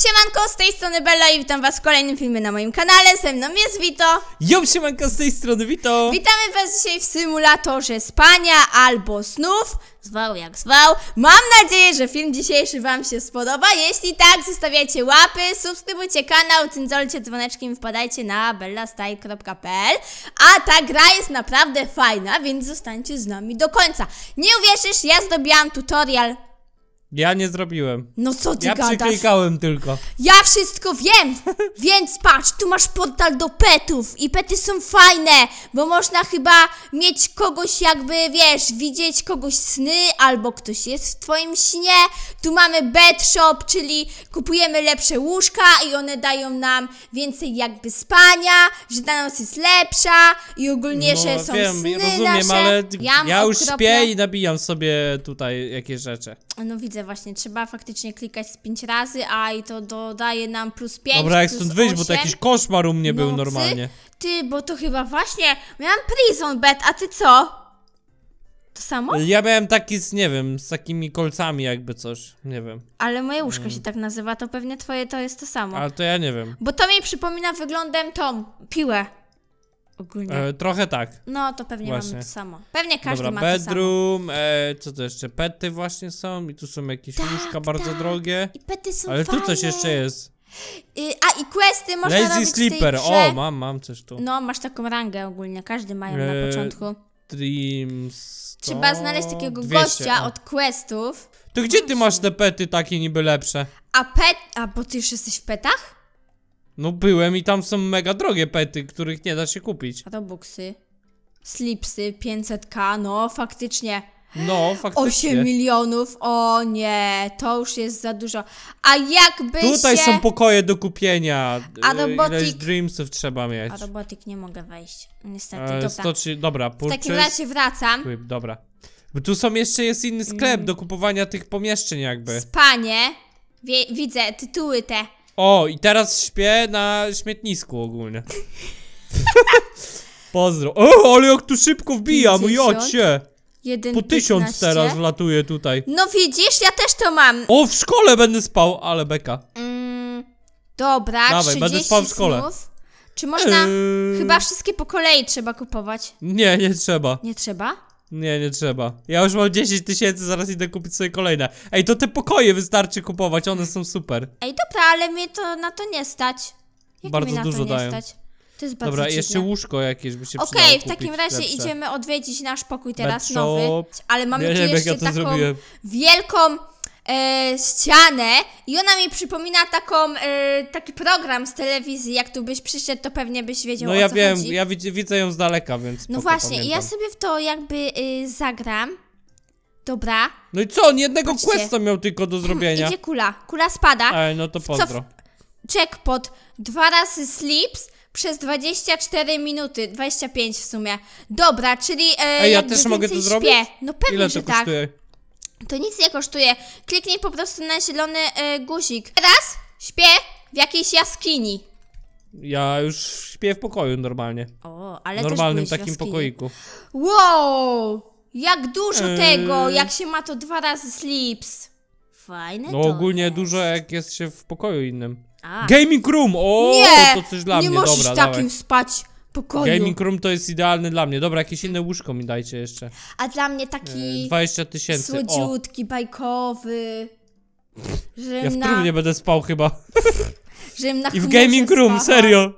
Siemanko, z tej strony Bella i witam was w kolejnym filmie na moim kanale, ze mną jest Wito Jom siemanko, z tej strony Wito Witamy was dzisiaj w symulatorze spania albo snów, zwał jak zwał Mam nadzieję, że film dzisiejszy wam się spodoba, jeśli tak zostawiajcie łapy, subskrybujcie kanał, cyndolcie dzwoneczkiem, i wpadajcie na bellastyle.pl A ta gra jest naprawdę fajna, więc zostańcie z nami do końca Nie uwierzysz, ja zdobiłam tutorial ja nie zrobiłem. No co ty ja gadasz? Ja przyklikałem tylko. Ja wszystko wiem! Więc patrz, tu masz portal do petów i pety są fajne, bo można chyba mieć kogoś jakby, wiesz, widzieć kogoś sny albo ktoś jest w twoim śnie. Tu mamy bed shop, czyli kupujemy lepsze łóżka i one dają nam więcej jakby spania, że ta noc jest lepsza i ogólnie, no, że są wiem, sny rozumiem, nasze. ale ja, ja już okropne... śpię i nabijam sobie tutaj jakieś rzeczy. No widzę właśnie, trzeba faktycznie klikać z 5 razy, a i to dodaje nam plus 5. Dobra, jak stąd wyjść, bo to jakiś koszmar u mnie był normalnie. Ty, bo to chyba właśnie. Miałam prison bed, a ty co? To samo? Ja miałem taki z, nie wiem, z takimi kolcami jakby coś, nie wiem. Ale moje łóżko hmm. się tak nazywa, to pewnie twoje to jest to samo. Ale to ja nie wiem. Bo to mi przypomina wyglądem tą piłę ogólnie. E, trochę tak. No to pewnie właśnie. mamy to samo. Pewnie każdy Dobra, ma bedroom, to samo. Bedroom, e, co to jeszcze? Pety właśnie są i tu są jakieś tak, łóżka tak. bardzo drogie. I pety są Ale tu coś jeszcze jest. Y, a i questy można Lazy robić Sleeper, o mam, mam coś tu. No masz taką rangę ogólnie, każdy ma ją e, na początku. Dreams. Trzeba znaleźć takiego 200, gościa a. od questów. To gdzie ty masz no te pety takie niby lepsze? A pet... A bo ty już jesteś w petach? No byłem i tam są mega drogie pety, których nie da się kupić. A to buksy. Slipsy, 500k, no faktycznie. No, faktycznie. 8 milionów, o nie, to już jest za dużo. A jakby Tutaj się... są pokoje do kupienia. A robotik... Ileś Dreamsów trzeba mieć. A robotik nie mogę wejść, niestety, e, dobra. 103... dobra purchase. W takim razie wracam. Dobra. Bo tu są jeszcze, jest inny sklep mm. do kupowania tych pomieszczeń jakby. Spanie. Wie, widzę tytuły te. O, i teraz śpię na śmietnisku ogólnie. Pozdro. O, ale jak tu szybko wbijam, 50? jocie. Po tysiąc teraz wlatuje tutaj. No widzisz, ja też to mam. O, w szkole będę spał, ale beka. Mm, dobra, Dawaj, będę spał w szkole. Czy można... Eee. Chyba wszystkie po kolei trzeba kupować. Nie, nie trzeba. Nie trzeba? Nie, nie trzeba. Ja już mam 10 tysięcy, zaraz idę kupić sobie kolejne. Ej, to te pokoje wystarczy kupować, one są super. Ej, dobra, ale mnie to na to nie stać. Jak bardzo mi na dużo to nie dają. stać? To jest bardzo Dobra, dziwne. jeszcze łóżko jakieś by się okay, Okej, w takim razie lepsze. idziemy odwiedzić nasz pokój teraz Bad nowy. Ale mamy nie, tu jeszcze taką zrobiłem. wielką e, ścianę i ona mi przypomina taką, e, taki program z telewizji. Jak tu byś przyszedł, to pewnie byś wiedział No o ja co wiem, chodzi. ja widzę ją z daleka, więc. No właśnie, i pamiętam. ja sobie w to jakby y, zagram. Dobra. No i co, on jednego Patrzcie. questa miał tylko do zrobienia. Gdzie kula. Kula spada. Ej, no to pozdro co w- pozdro. Dwa razy sleeps przez 24 minuty. 25 w sumie. Dobra, czyli. E, Ej, ja też mogę to zrobić? No pewnie, Ile to tak. kosztuje? To nic nie kosztuje. Kliknij po prostu na zielony e, guzik. Teraz śpię w jakiejś jaskini. Ja już śpię w pokoju normalnie. O, ale Normalnym też takim jaskini. pokoiku. Wow! Jak dużo eee. tego, jak się ma to dwa razy slips. Fajne No ogólnie jest. dużo jak jest się w pokoju innym. A. Gaming room! O, nie, to coś dla nie mnie. Nie możesz Dobra, takim dawaj. spać pokoju. Gaming room to jest idealny dla mnie. Dobra, jakieś inne łóżko mi dajcie jeszcze. A dla mnie taki... E, 20 tysięcy, Słodziutki, o. bajkowy. Żebym ja w trumnie na... będę spał chyba. Żebym na I w gaming room, spała. serio.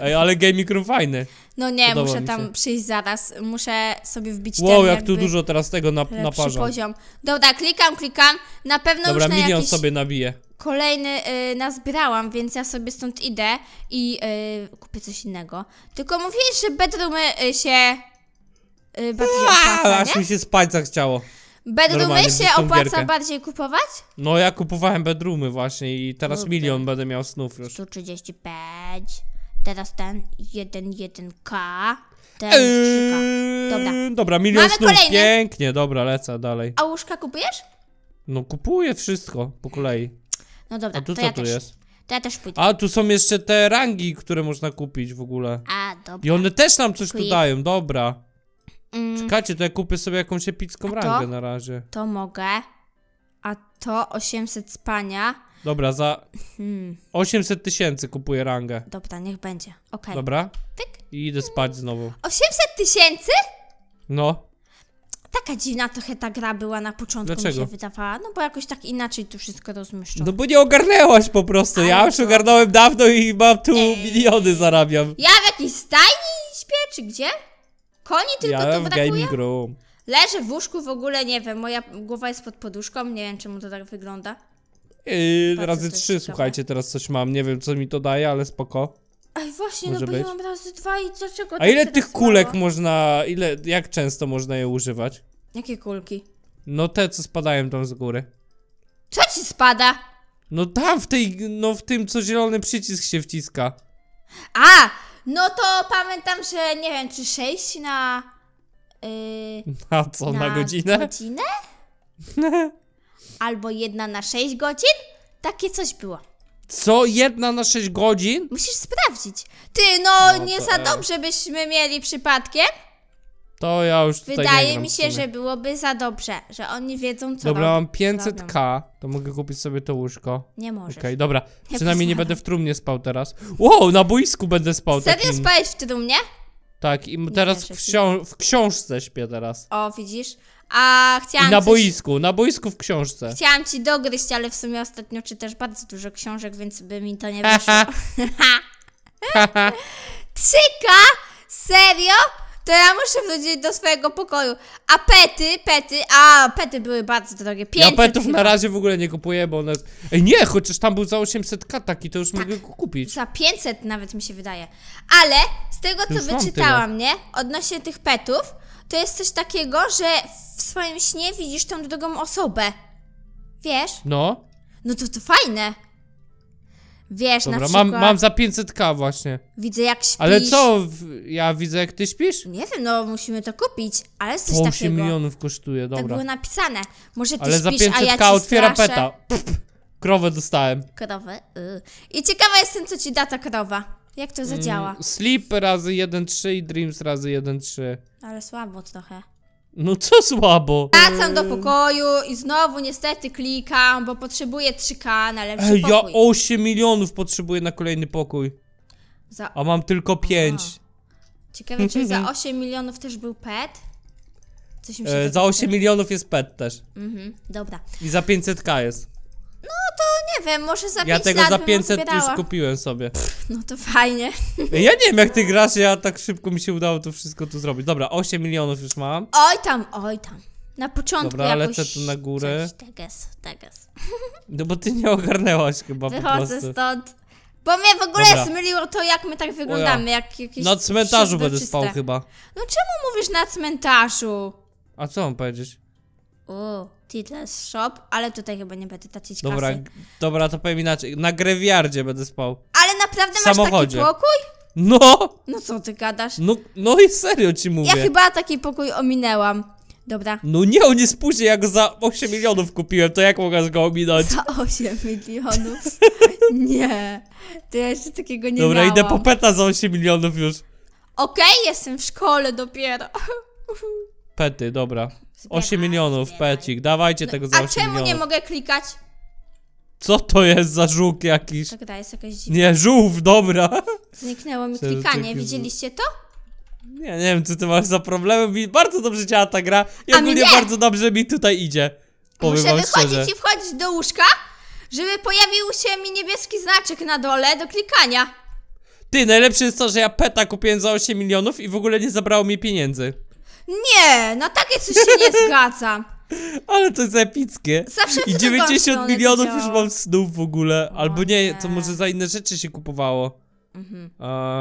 Ej, ale gaming room fajny. No nie, Podoba muszę tam przyjść zaraz. Muszę sobie wbić wow, ten Wow, jak tu dużo teraz tego na, na poziom. Dobra, klikam, klikam. Na pewno Dobra, już na minion sobie nabije kolejny y, nazbierałam, więc ja sobie stąd idę i y, kupię coś innego. Tylko mówiłeś, że bedroomy y, się y, bardziej opłaca, Aż mi się spać zachciało. Bedroomy się opłaca gierkę. bardziej kupować? No ja kupowałem bedroomy właśnie i teraz milion będę miał snów już. 135, teraz ten 1,1k, teraz 3k. Dobra. Dobra, milion Mamy snów, kolejny. pięknie, dobra, lecę dalej. A łóżka kupujesz? No kupuję wszystko po kolei. No dobra, A tu to co ja tu też. jest? To ja też pójdę. A tu są jeszcze te rangi, które można kupić w ogóle. A, dobra. I one też nam coś tu dają, dobra. Mm, Czekajcie, to ja kupię sobie jakąś epicką A to? rangę na razie. to mogę. A to 800 spania. Dobra, za 800 hmm. tysięcy kupuję rangę. Dobra, niech będzie. Okej. Dobra? I idę spać znowu. 800 tysięcy? No. Taka dziwna trochę ta gra była na początku, Dlaczego? mi się wydawała. No bo jakoś tak inaczej tu wszystko rozmieszczono. No bo nie ogarnęłaś po prostu. Ale ja już to... ogarnąłem dawno i mam tu miliony zarabiam. Ja w jakiejś stajni śpię, czy gdzie? Koni tylko ja to w brakuje? gaming room. Leżę w łóżku w ogóle, nie wiem, moja głowa jest pod poduszką, nie wiem czemu to tak wygląda. Yy, razy trzy, słuchajcie, teraz coś mam, nie wiem co mi to daje, ale spoko. Ej, właśnie, no Może no bo być? ja mam razy dwa i dlaczego A tak ile tych mało? Tak kulek można, ile, jak często można je używać? Jakie kulki? No te, co spadają tam z góry. Co ci spada? No tam w tej, no w tym, co zielony przycisk się wciska. A! No to pamiętam, że nie wiem, czy sześć na... Yy, Na co, na, godzinę? godzinę? Albo jedna na 6 godzin? Takie coś było. Co? Jedna na 6 godzin? Musisz sprawdzić. Ty, no, No nie za e. dobrze byśmy mieli przypadkiem. To ja już tutaj Wydaje mi się, że byłoby za dobrze, że oni wiedzą, co Dobra, mam 500k, to mogę kupić sobie to łóżko. Nie możesz. dobra. Przynajmniej nie będę w trumnie spał teraz. Wow, na boisku będę spał. Serio takim. spałeś w trumnie? Tak, i teraz w, ksią w książce śpię teraz. O, widzisz? A chciałam I na coś... boisku, na boisku w książce. Chciałam ci dogryźć, ale w sumie ostatnio czytasz bardzo dużo książek, więc by mi to nie wyszło. Trzyka? Serio? To ja muszę wrócić do swojego pokoju. A pety, pety, a pety były bardzo drogie. 500 ja petów chyba. na razie w ogóle nie kupuję, bo one... Ej nie, chociaż tam był za 800 k taki, to już tak, mogę go kupić. Za 500 nawet mi się wydaje. Ale z tego, co wyczytałam, nie? Odnośnie tych petów, to jest coś takiego, że w swoim śnie widzisz tą drugą osobę. Wiesz? No. No to to fajne. Wiesz, Dobra, na przykład... mam, mam za 500k właśnie. Widzę jak śpisz. Ale co? Ja widzę jak ty śpisz? Nie wiem, no musimy to kupić, ale coś o, 8 takiego. 8 milionów kosztuje, tak dobra. Tak było napisane. Może ty ale śpisz, za 500k a ja ci otwiera straszę. peta. Pff, krowę dostałem. Krowę? Yy. I ciekawa jestem, co ci da ta krowa. Jak to mm, zadziała? Mm, sleep razy 1,3 i Dreams razy 1,3. Ale słabo trochę. No co słabo? Wracam do pokoju i znowu niestety klikam, bo potrzebuję 3K na lepszy Ej, pokój. ja 8 milionów potrzebuję na kolejny pokój. Za... A mam tylko 5. Aha. Ciekawe, czy za 8 milionów też był pet? Coś mi się e, za 8 milionów jest pet też. Mhm, dobra. I za 500k jest to nie wiem, może za Ja 5 tego lat za bym 500 już kupiłem sobie. No to fajnie. Ja nie wiem jak ty grasz, ja tak szybko mi się udało to wszystko tu zrobić. Dobra, 8 milionów już mam. Oj tam, oj tam. Na początku Dobra, jakoś... lecę tu na górę. Coś, tak No bo ty nie ogarnęłaś chyba po Wychodzę prostu. stąd. Bo mnie w ogóle Dobra. zmyliło to, jak my tak wyglądamy, jak jakiś Na cmentarzu będę spał chyba. No czemu mówisz na cmentarzu? A co mam powiedzieć? O, Titles Shop, ale tutaj chyba nie będę tracić dobra, kasy. Dobra, to powiem inaczej. Na grewiardzie będę spał. Ale naprawdę masz taki pokój? No! No co ty gadasz? No, no i serio ci mówię. Ja chyba taki pokój ominęłam. Dobra. No nie, on jest później, jak za 8 milionów kupiłem, to jak mogę go ominąć? Za 8 milionów? nie. To ja jeszcze takiego nie Dobra, miałam. idę po peta za 8 milionów już. Okej, okay, jestem w szkole dopiero. Pety, dobra. 8 milionów, pecik, dawajcie no, tego za 8 milionów. A czemu nie mogę klikać? Co to jest za żółk jakiś? Taka jest jakaś dziwna. Nie, żółw, dobra. Zniknęło mi klikanie, widzieliście to? Nie, nie wiem co ty masz za problemy, mi bardzo dobrze działa ta gra i A ogólnie bardzo dobrze mi tutaj idzie. Muszę wychodzić szczerze. i wchodzić do łóżka, żeby pojawił się mi niebieski znaczek na dole do klikania. Ty, najlepsze jest to, że ja peta kupiłem za 8 milionów i w ogóle nie zabrało mi pieniędzy. Nie, na no takie coś się nie zgadza. Ale to jest epickie. Zawsze I 90 milionów już mam snów w ogóle. Albo nie, to może za inne rzeczy się kupowało. Mhm.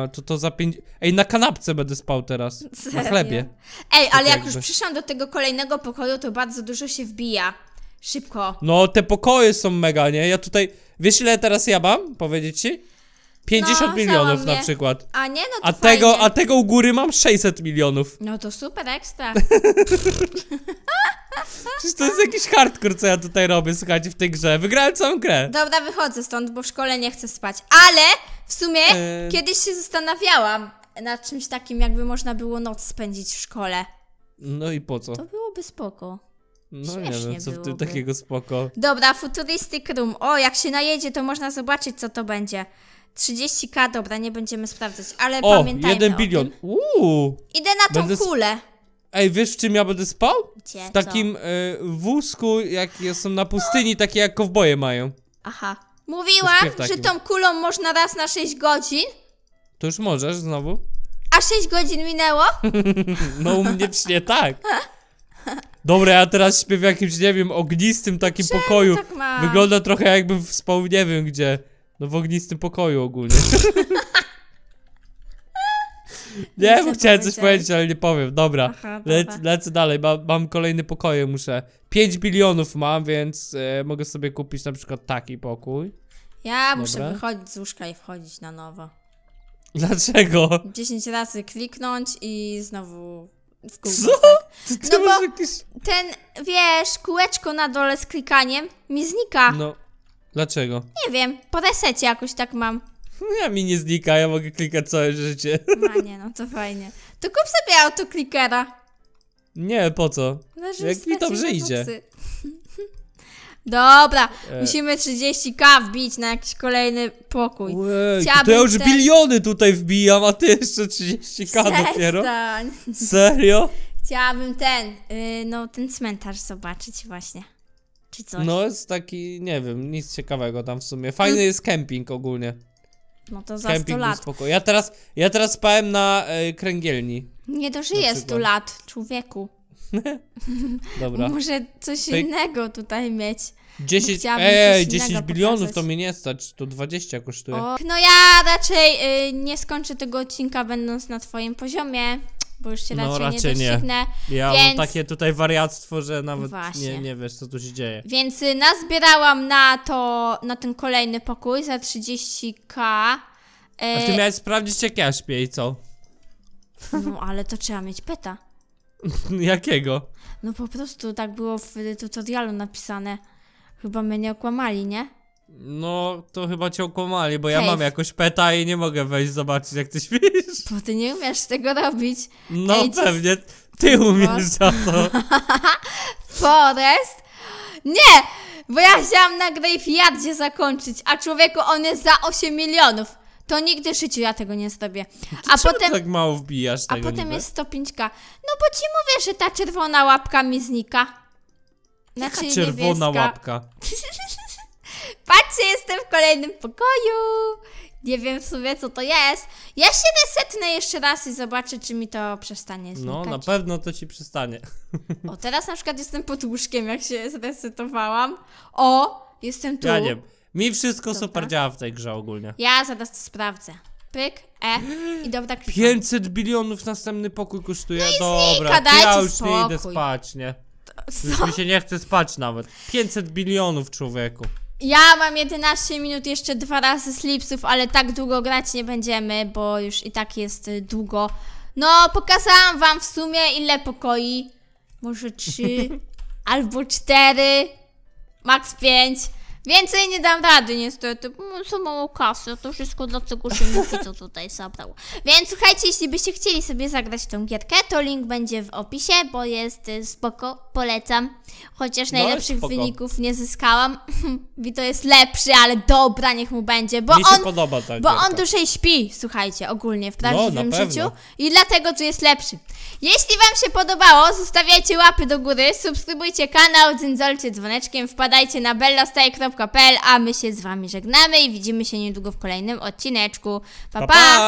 to to za pięć... Ej, na kanapce będę spał teraz. Serio? Na chlebie. Ej, ale tak jak jakby. już przyszłam do tego kolejnego pokoju, to bardzo dużo się wbija. Szybko. No, te pokoje są mega, nie? Ja tutaj... Wiesz ile teraz ja mam? Powiedzieć ci? 50 No, milionów na przykład. A nie, no to A tego, a tego u góry mam 600 milionów. No to super, ekstra. Przecież to jest jakiś hardcore, co ja tutaj robię, słuchajcie, w tej grze. Wygrałem całą grę. Dobra, wychodzę stąd, bo w szkole nie chcę spać. Ale w sumie e. kiedyś się zastanawiałam nad czymś takim, jakby można było noc spędzić w szkole. No i po co? To byłoby spoko. No nie śmiesznie wiem, co w tym byłoby. takiego spoko. Dobra, futuristic room. O, jak się najedzie, to można zobaczyć, co to będzie. 30k, dobra, nie będziemy sprawdzać, ale o, pamiętajmy 1 bilion. Uuu. Idę na tą kulę. Ej, wiesz czym ja będę spał? Gdzie, w takim y, wózku, jak są na pustyni, takie jak kowboje mają. Aha. Mówiłam, że tą kulą można raz na 6 godzin. To już możesz znowu. A 6 godzin minęło? no u mnie śnie tak. Dobra, ja teraz śpię w jakimś, nie wiem, ognistym takim Czemu pokoju. Tak Wygląda trochę jakbym spał, nie wiem gdzie. No w ognistym pokoju ogólnie. nie, bo chciałem coś powiedzieć, ale nie powiem. Dobra, Aha, lecę dalej. Ma, mam kolejne pokoje, muszę. 5 bilionów mam, więc e, mogę sobie kupić na przykład taki pokój. Ja muszę wychodzić z łóżka i wchodzić na nowo. Dlaczego? 10 razy kliknąć i znowu w kółko. Co? Tak? Ty, no bo jakieś... ten, wiesz, kółeczko na dole z klikaniem mi znika. No. Dlaczego? Nie wiem, po resecie jakoś tak mam. No ja mi nie znika, ja mogę klikać całe życie. No nie, no to fajnie. To kup sobie autoklikera. Nie, po co? No, Jak mi dobrze idzie. Dobra, e. musimy 30k wbić na jakiś kolejny pokój. Łej, to ja już ten... biliony tutaj wbijam, a ty jeszcze 30k dopiero? Serio? Chciałabym ten, yy, no ten cmentarz zobaczyć właśnie czy coś. No jest taki, nie wiem, nic ciekawego tam w sumie. Fajny mm. jest kemping ogólnie. No to za kemping 100 lat. Spoko. Ja teraz, ja teraz spałem na y, kręgielni. Nie dożyję 100 lat, człowieku. Dobra. Może coś Ty... innego tutaj mieć. 10, ej, 10 bilionów to mi nie stać, to 20 kosztuje. O, no ja raczej y, nie skończę tego odcinka będąc na twoim poziomie bo już się raczej, no, raczej nie doścignę. Nie. Ja więc... mam takie tutaj wariactwo, że nawet nie, nie wiesz, co tu się dzieje. Więc y, nazbierałam na to, na ten kolejny pokój za 30k. A y, ty miałeś sprawdzić, jak ja śpię i co? No, ale to trzeba mieć peta. Jakiego? No po prostu tak było w tutorialu napisane. Chyba mnie nie okłamali, nie? No, to chyba cię okłamali, bo ja mam jakoś peta i nie mogę wejść zobaczyć jak ty śpisz. Bo ty nie umiesz tego robić. No Ej, pewnie, ty umiesz za to. Forest? Nie! Bo ja chciałam na Graveyardzie zakończyć, a człowieku on jest za 8 milionów. To nigdy w życiu ja tego nie zrobię. A Czemu potem, tak mało wbijasz a potem niby? jest 105k. No bo ci mówię, że ta czerwona łapka mi znika. Znaczy Jaka czerwona niebieska. łapka. Patrzcie, jestem w kolejnym pokoju. Nie wiem w sumie, co to jest. Ja się resetnę jeszcze raz i zobaczę, czy mi to przestanie znikać. No, na pewno to ci przestanie. O, teraz na przykład jestem pod łóżkiem, jak się zresetowałam. O, jestem tu. Ja nie Mi wszystko Dobra. super działa w tej grze ogólnie. Ja zaraz to sprawdzę. Pyk, E i dobra klikam. Tak 500 bilionów następny pokój kosztuje. No i dobra, znika, ja już spokój. nie idę spać, nie? To, Już mi się nie chce spać nawet. 500 bilionów, człowieku. Ja mam 11 minut jeszcze dwa razy slipsów, ale tak długo grać nie będziemy, bo już i tak jest y, długo. No, pokazałam wam w sumie ile pokoi. Może trzy, albo cztery, max pięć. Więcej nie dam rady niestety, co mało kasy, to wszystko dla tego mi to tutaj zabrał. Więc słuchajcie, jeśli byście chcieli sobie zagrać tą gierkę, to link będzie w opisie, bo jest y, spoko, polecam. Chociaż no najlepszych wyników nie zyskałam. to jest lepszy, ale dobra, niech mu będzie, bo Mi się on, podoba ta bo on dłużej śpi, słuchajcie, ogólnie w prawdziwym no, życiu i dlatego tu jest lepszy. Jeśli wam się podobało, zostawiajcie łapy do góry, subskrybujcie kanał, dzyndzolcie dzwoneczkiem, wpadajcie na bellastyle.com a my się z Wami żegnamy i widzimy się niedługo w kolejnym odcineczku. Pa, pa! pa.